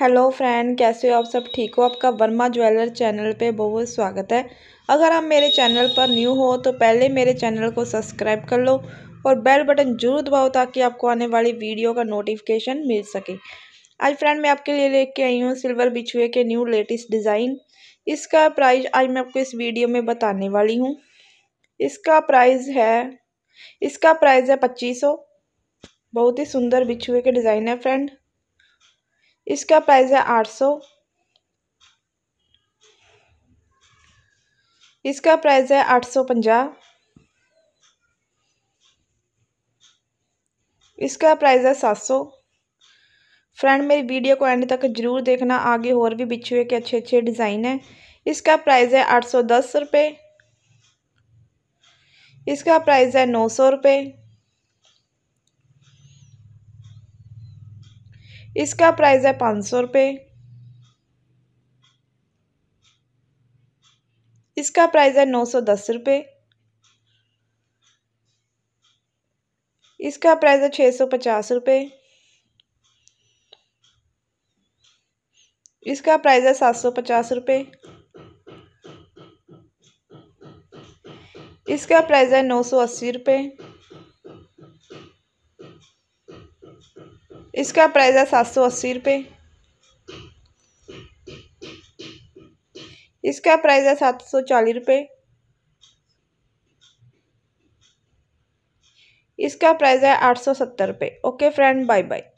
hello friend कैसे हो आप सब ठीक हो आपका वर्मा ज्वेलर चैनल पे बहुत स्वागत है अगर आप मेरे चैनल पर न्यू हो तो पहले मेरे चैनल को सब्सक्राइब कर लो और बेल बटन जरूर दबाओ ताकि आपको आने वाली वीडियो का नोटिफिकेशन मिल सके आज फ्रेंड मैं आपके लिए लेके आई हूँ सिल्वर बिछुए के न्यू लेटेस्ट डिज़ाइन इसका प्राइस आज मैं आपको इस वीडियो में बताने वाली हूँ इसका प्राइस है इसका प्राइस है पच्चीस बहुत ही सुंदर बिछुए के डिज़ाइन है फ्रेंड इसका प्राइस है आठ सौ इसका प्राइस है आठ सौ पंजा इसका प्राइस है सात सौ फ्रेंड मेरी वीडियो को एंड तक ज़रूर देखना आगे और भी हुए के अच्छे अच्छे डिज़ाइन हैं इसका प्राइस है आठ सौ दस रुपये इसका प्राइस है नौ सौ रुपये इसका प्राइस है पाँच सौ रुपये इसका प्राइस है नौ सौ दस रुपये इसका प्राइस है छः सौ पचास रुपये इसका प्राइस है सात सौ पचास रुपये इसका प्राइस है नौ सौ अस्सी रुपये इसका प्राइस है सात सौ अस्सी रुपये इसका प्राइस है सात सौ चालीस रुपये इसका प्राइस है आठ सौ सत्तर रुपये ओके फ्रेंड बाय बाय